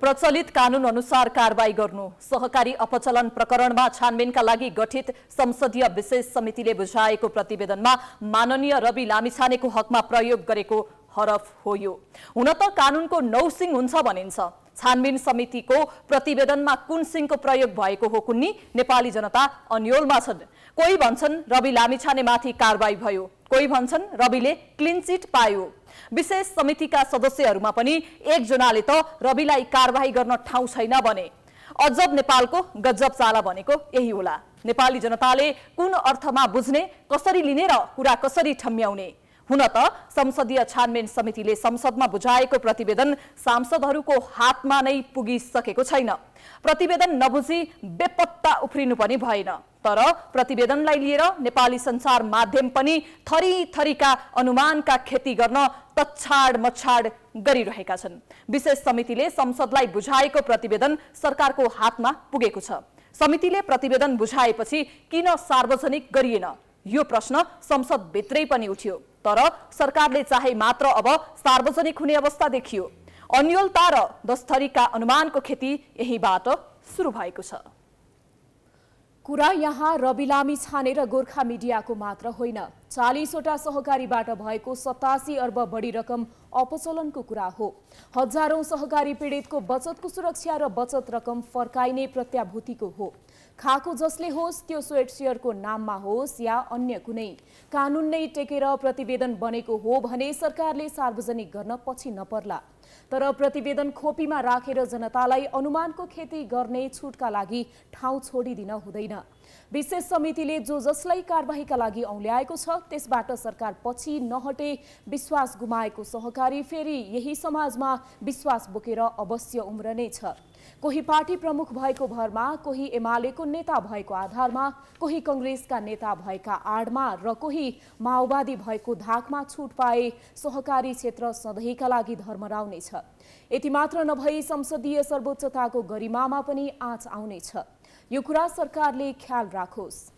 प्रचलित कानून अनुसार कारवाही गर्नु सहकारी अपचलन प्रकरणमा छानबिनका लागि गठित संसदीय विशेष समितिले बुझाएको प्रतिवेदनमा माननीय रवि लामिछानेको हकमा प्रयोग गरेको हरफ हो यो हुन त कानूनको नौ सिंह हुन्छ भनिन्छ छानबिन समितिको प्रतिवेदनमा कुन सिंहको प्रयोग भएको हो कुन्नी नेपाली जनता अन्यलमा छन् कोही भन्छन् रवि लामिछानेमाथि कारवाही भयो कोही भन्छन् रविले चिट पायो विशेष समितिका सदस्यहरूमा पनि एकजनाले त रविलाई कारवाही गर्न ठाउँ छैन भने अजब नेपालको गजब चाला भनेको यही होला नेपाली जनताले कुन अर्थमा बुझ्ने कसरी लिने र कुरा कसरी ठम्याउने हुन त संसदीय छानबिन समितिले संसदमा बुझाएको प्रतिवेदन सांसदहरूको हातमा नै पुगिसकेको छैन प्रतिवेदन नबुझी बेपत्ता उफ्रिनु पनि भएन तर प्रतिवेदनलाई लिएर नेपाली संसार माध्यम पनि थरी थरीका अनुमानका खेती गर्न तछाड मछाड गरिरहेका छन् विशेष समितिले संसदलाई बुझाएको प्रतिवेदन सरकारको हातमा पुगेको छ समितिले प्रतिवेदन बुझाएपछि किन सार्वजनिक गरिएन यो प्रश्न संसदभित्रै पनि उठ्यो तर सरकारले चाहे मात्र अब सार्वजनिक हुने अवस्था देखियो अन्यलता र दस्तरीका अनुमानको खेती यहीँबाट सुरु भएको छ कुरा यहाँ रबिलामी लामी छाने र गोर्खा मिडियाको मात्र होइन चालिसवटा सहकारीबाट भएको सतासी अर्ब बढी रकम अपचलनको कुरा हो हजारौं सहकारी पीडितको बचतको सुरक्षा र बचत रकम फर्काइने प्रत्याभूतिको हो खाएको जसले होस् त्यो स्वेट सेयरको नाममा होस् या अन्य कुनै कानुन नै टेकेर प्रतिवेदन बनेको हो भने सरकारले सार्वजनिक गर्न पछि नपर्ला तर प्रतिवेदन खोपीमा राखेर जनतालाई अनुमानको खेती गर्ने छुटका लागि ठाउँ छोडिदिन हुँदैन विशेष समितिले जो जसलाई कारवाहीका लागि औल्याएको छ त्यसबाट सरकार पछि नहटे विश्वास गुमाएको सहकारी फेरि यही समाजमा विश्वास बोकेर अवश्य उम्रने छ कोही पार्टी प्रमुख भएको भरमा कोही एमालेको नेता भएको आधारमा कोही कङ्ग्रेसका नेता भएका आडमा र कोही माओवादी भएको धाकमा छुट पाए सहकारी क्षेत्र सधैँका लागि धर्मराउनेछ यति मात्र नभई संसदीय सर्वोच्चताको गरिमामा पनि आँच आउनेछ यो कुरा सरकारले ख्याल राखोस्